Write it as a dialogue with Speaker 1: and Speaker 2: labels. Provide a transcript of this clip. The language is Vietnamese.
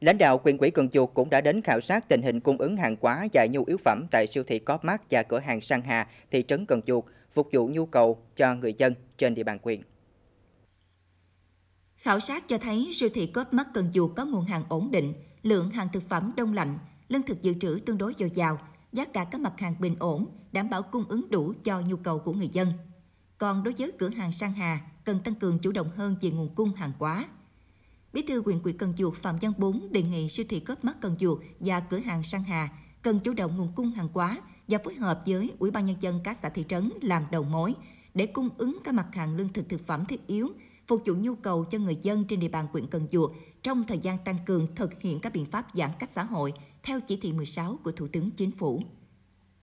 Speaker 1: Lãnh đạo quyền quỹ Cần Chuột cũng đã đến khảo sát tình hình cung ứng hàng hóa và nhu yếu phẩm tại siêu thị Copmart và cửa hàng Sang Hà, thị trấn Cần Chuột, phục vụ nhu cầu cho người dân trên địa bàn quyền.
Speaker 2: Khảo sát cho thấy siêu thị Copmart Cần Chuột có nguồn hàng ổn định, lượng hàng thực phẩm đông lạnh, lương thực dự trữ tương đối dồi dào, giá cả các mặt hàng bình ổn, đảm bảo cung ứng đủ cho nhu cầu của người dân. Còn đối với cửa hàng Sang Hà, cần tăng cường chủ động hơn về nguồn cung hàng hóa, Bí thư huyện ủy Cần Duộc Phạm Văn Bốn đề nghị siêu thị cấp mắt Cần Duộc và cửa hàng Sang Hà cần chủ động nguồn cung hàng hóa và phối hợp với Ủy ban Nhân dân các xã thị trấn làm đầu mối để cung ứng các mặt hàng lương thực thực phẩm thiết yếu, phục vụ nhu cầu cho người dân trên địa bàn huyện Cần Duộc trong thời gian tăng cường thực hiện các biện pháp giãn cách xã hội theo chỉ thị 16 của Thủ tướng Chính phủ.